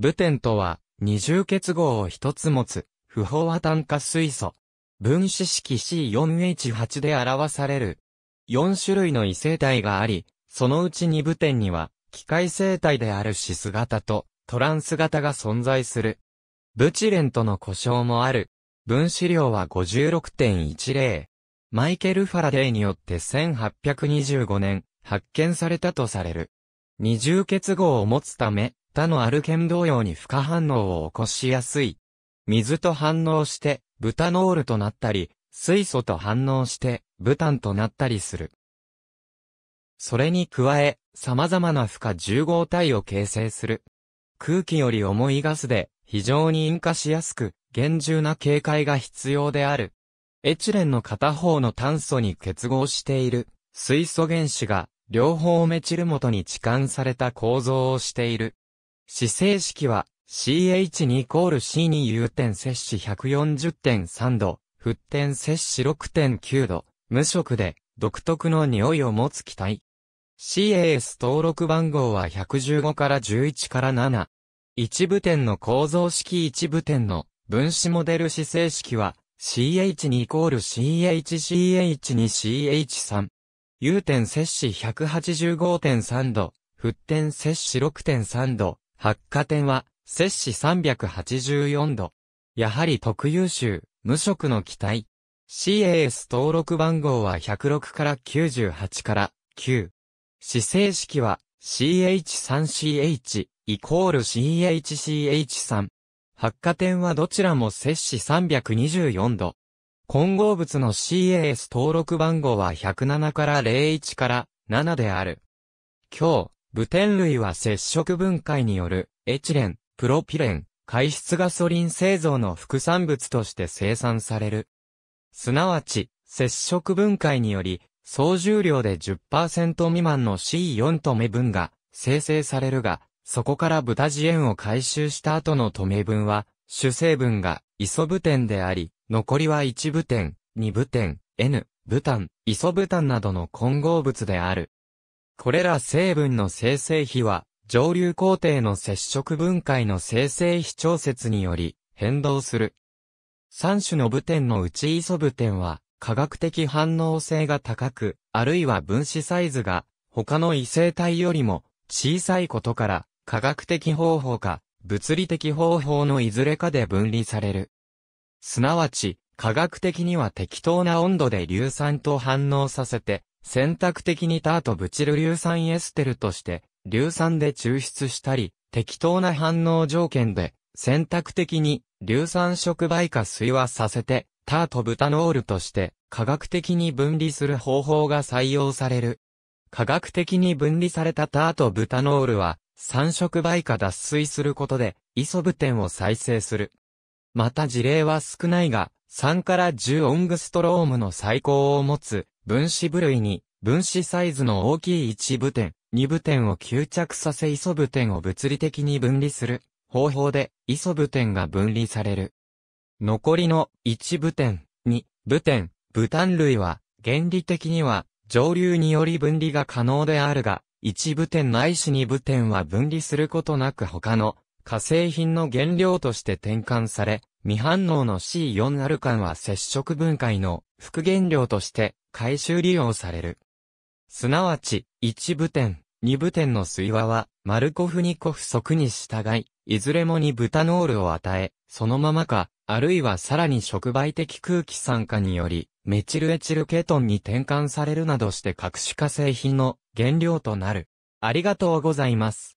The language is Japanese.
部点とは、二重結合を一つ持つ、不飽和炭化水素。分子式 C4H8 で表される。四種類の異性体があり、そのうち二部点には、機械生体であるシス型とトランス型が存在する。ブチレンとの故障もある。分子量は56.10。マイケル・ファラデーによって1825年発見されたとされる。二重結合を持つため、他のアルケン同様に負荷反応を起こしやすい。水と反応して、ブタノールとなったり、水素と反応して、ブタンとなったりする。それに加え、様々な負荷10号体を形成する。空気より重いガスで、非常に引火しやすく、厳重な警戒が必要である。エチレンの片方の炭素に結合している水素原子が両方メチル元に置換された構造をしている。姿勢式は CH2 イコール C に有点摂氏140.3度、沸点摂氏6.9度、無色で独特の匂いを持つ気体。CAS 登録番号は115から11から7。一部点の構造式一部点の分子モデル姿勢式は CH2 イコール CHCH2CH3。有点摂氏185.3度、沸点摂氏6.3度、発火点は、摂氏384度。やはり特有種、無色の気体。CAS 登録番号は106から98から9。姿勢式は CH3CH イコール CHCH3。発火点はどちらも摂氏324度。混合物の CAS 登録番号は107から01から7である。今日、武天類は接触分解によるエチレン、プロピレン、海質ガソリン製造の副産物として生産される。すなわち、接触分解により、総重量で10%未満の C4 止め分が生成されるが、そこから豚自ジエンを回収した後の止め分は、主成分がイソブテンであり、残りは1部テン、2部テン、N、ブタン、イソブタンなどの混合物である。これら成分の生成比は、上流工程の接触分解の生成比調節により変動する。三種の部点のうちイソ部点は、化学的反応性が高く、あるいは分子サイズが、他の異性体よりも小さいことから、化学的方法か、物理的方法のいずれかで分離される。すなわち、科学的には適当な温度で硫酸と反応させて、選択的にタートブチル硫酸エステルとして、硫酸で抽出したり、適当な反応条件で、選択的に硫酸触媒化水和させて、タートブタノールとして、科学的に分離する方法が採用される。科学的に分離されたタートブタノールは、酸触媒化脱水することで、イソブテンを再生する。また事例は少ないが、3から10オングストロームの最高を持つ、分子部類に、分子サイズの大きい一部点、二部点を吸着させイソ部点を物理的に分離する方法で、イソ部点が分離される。残りの一部点、二部点、部単類は、原理的には、上流により分離が可能であるが、一部点ないし二部点は分離することなく他の化成品の原料として転換され、未反応の C4 アルカンは接触分解の副原料として回収利用される。すなわち、1部点、2部点の水和は、マルコフニコフ則に従い、いずれもにブタノールを与え、そのままか、あるいはさらに触媒的空気酸化により、メチルエチルケトンに転換されるなどして各種化製品の原料となる。ありがとうございます。